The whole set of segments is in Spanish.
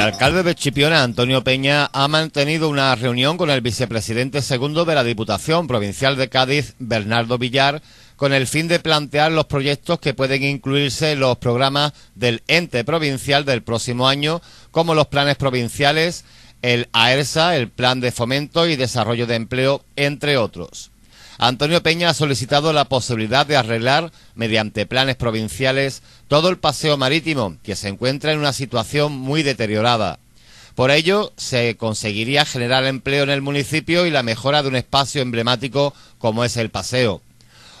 El alcalde de Chipiona, Antonio Peña, ha mantenido una reunión con el vicepresidente segundo de la Diputación Provincial de Cádiz, Bernardo Villar, con el fin de plantear los proyectos que pueden incluirse en los programas del ente provincial del próximo año, como los planes provinciales, el AERSA, e el Plan de Fomento y Desarrollo de Empleo, entre otros. Antonio Peña ha solicitado la posibilidad de arreglar, mediante planes provinciales, todo el paseo marítimo, que se encuentra en una situación muy deteriorada. Por ello, se conseguiría generar empleo en el municipio y la mejora de un espacio emblemático como es el paseo.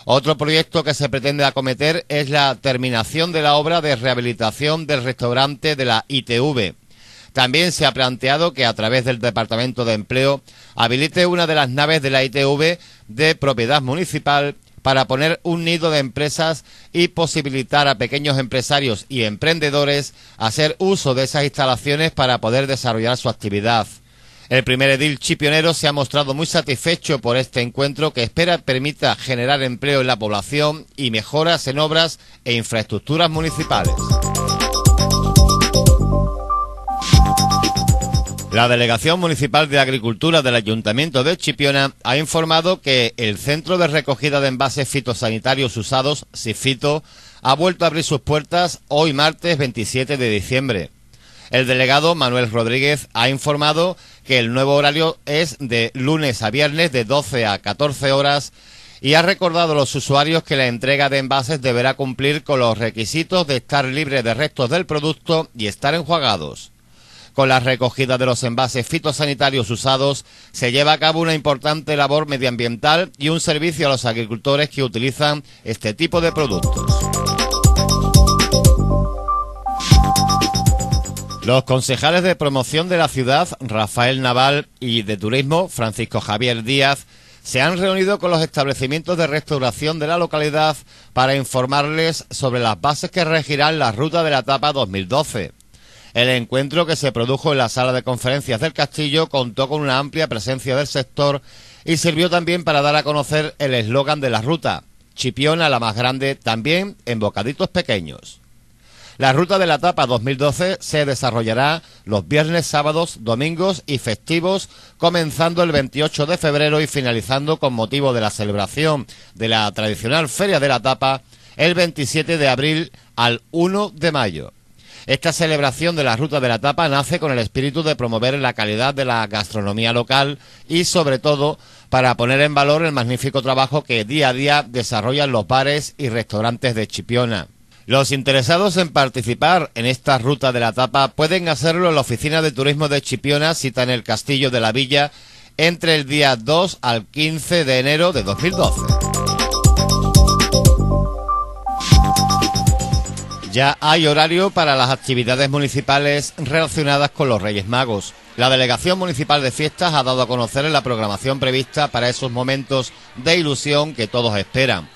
Otro proyecto que se pretende acometer es la terminación de la obra de rehabilitación del restaurante de la ITV. También se ha planteado que a través del Departamento de Empleo habilite una de las naves de la ITV de propiedad municipal para poner un nido de empresas y posibilitar a pequeños empresarios y emprendedores hacer uso de esas instalaciones para poder desarrollar su actividad. El primer edil chipionero se ha mostrado muy satisfecho por este encuentro que espera permita generar empleo en la población y mejoras en obras e infraestructuras municipales. La Delegación Municipal de Agricultura del Ayuntamiento de Chipiona ha informado que el Centro de Recogida de Envases Fitosanitarios Usados, SIFITO, ha vuelto a abrir sus puertas hoy martes 27 de diciembre. El delegado Manuel Rodríguez ha informado que el nuevo horario es de lunes a viernes de 12 a 14 horas y ha recordado a los usuarios que la entrega de envases deberá cumplir con los requisitos de estar libre de restos del producto y estar enjuagados con la recogida de los envases fitosanitarios usados, se lleva a cabo una importante labor medioambiental y un servicio a los agricultores que utilizan este tipo de productos. Los concejales de promoción de la ciudad, Rafael Naval, y de turismo, Francisco Javier Díaz, se han reunido con los establecimientos de restauración de la localidad para informarles sobre las bases que regirán la ruta de la etapa 2012. El encuentro que se produjo en la sala de conferencias del Castillo contó con una amplia presencia del sector y sirvió también para dar a conocer el eslogan de la ruta, Chipiona la más grande, también en bocaditos pequeños. La ruta de la etapa 2012 se desarrollará los viernes, sábados, domingos y festivos, comenzando el 28 de febrero y finalizando con motivo de la celebración de la tradicional Feria de la Tapa el 27 de abril al 1 de mayo. Esta celebración de la Ruta de la Tapa nace con el espíritu de promover la calidad de la gastronomía local y, sobre todo, para poner en valor el magnífico trabajo que día a día desarrollan los bares y restaurantes de Chipiona. Los interesados en participar en esta ruta de la tapa pueden hacerlo en la oficina de turismo de Chipiona, cita en el Castillo de la Villa, entre el día 2 al 15 de enero de 2012. Ya hay horario para las actividades municipales relacionadas con los Reyes Magos. La Delegación Municipal de Fiestas ha dado a conocer la programación prevista para esos momentos de ilusión que todos esperan.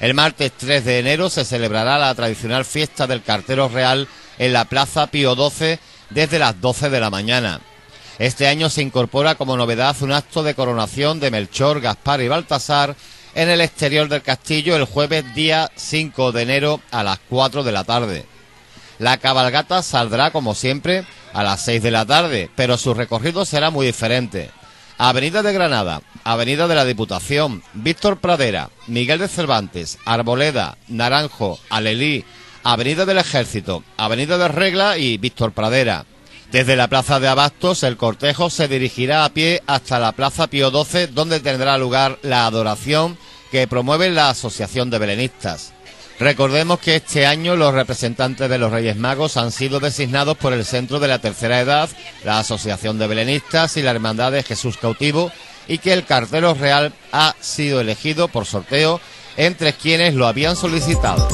El martes 3 de enero se celebrará la tradicional fiesta del cartero real en la Plaza Pío XII desde las 12 de la mañana. Este año se incorpora como novedad un acto de coronación de Melchor, Gaspar y Baltasar en el exterior del castillo el jueves día 5 de enero a las 4 de la tarde. La cabalgata saldrá, como siempre, a las 6 de la tarde, pero su recorrido será muy diferente. Avenida de Granada, Avenida de la Diputación, Víctor Pradera, Miguel de Cervantes, Arboleda, Naranjo, Alelí, Avenida del Ejército, Avenida de Regla y Víctor Pradera. Desde la plaza de Abastos, el cortejo se dirigirá a pie hasta la plaza Pío XII, donde tendrá lugar la adoración que promueve la Asociación de Belenistas. Recordemos que este año los representantes de los Reyes Magos han sido designados por el Centro de la Tercera Edad, la Asociación de Belenistas y la Hermandad de Jesús Cautivo, y que el cartero real ha sido elegido por sorteo entre quienes lo habían solicitado.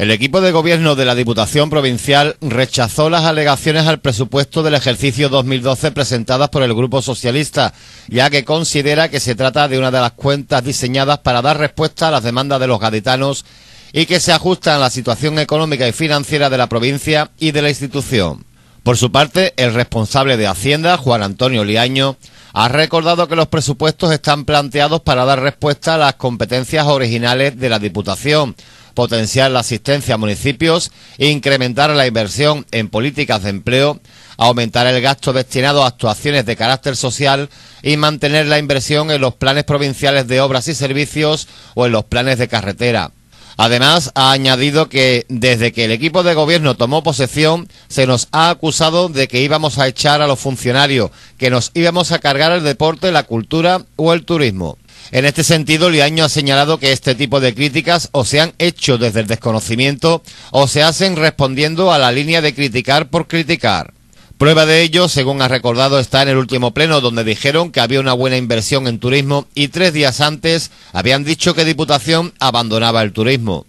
El equipo de gobierno de la Diputación Provincial rechazó las alegaciones al presupuesto del ejercicio 2012 presentadas por el Grupo Socialista, ya que considera que se trata de una de las cuentas diseñadas para dar respuesta a las demandas de los gaditanos y que se ajustan a la situación económica y financiera de la provincia y de la institución. Por su parte, el responsable de Hacienda, Juan Antonio Liaño, ha recordado que los presupuestos están planteados para dar respuesta a las competencias originales de la Diputación, potenciar la asistencia a municipios, incrementar la inversión en políticas de empleo, aumentar el gasto destinado a actuaciones de carácter social y mantener la inversión en los planes provinciales de obras y servicios o en los planes de carretera. Además, ha añadido que desde que el equipo de gobierno tomó posesión, se nos ha acusado de que íbamos a echar a los funcionarios, que nos íbamos a cargar el deporte, la cultura o el turismo. En este sentido, Liaño ha señalado que este tipo de críticas o se han hecho desde el desconocimiento o se hacen respondiendo a la línea de criticar por criticar. Prueba de ello, según ha recordado, está en el último pleno donde dijeron que había una buena inversión en turismo y tres días antes habían dicho que Diputación abandonaba el turismo.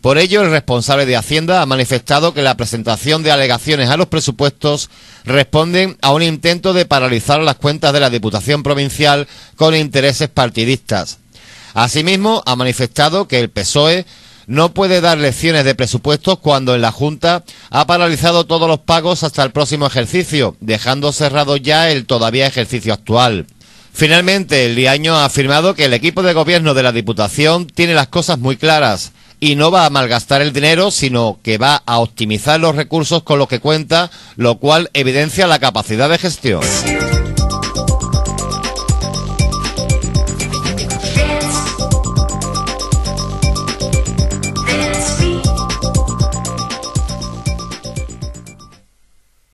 Por ello, el responsable de Hacienda ha manifestado que la presentación de alegaciones a los presupuestos responden a un intento de paralizar las cuentas de la Diputación Provincial con intereses partidistas. Asimismo, ha manifestado que el PSOE no puede dar lecciones de presupuestos cuando en la Junta ha paralizado todos los pagos hasta el próximo ejercicio, dejando cerrado ya el todavía ejercicio actual. Finalmente, el díaño ha afirmado que el equipo de gobierno de la Diputación tiene las cosas muy claras y no va a malgastar el dinero, sino que va a optimizar los recursos con los que cuenta, lo cual evidencia la capacidad de gestión.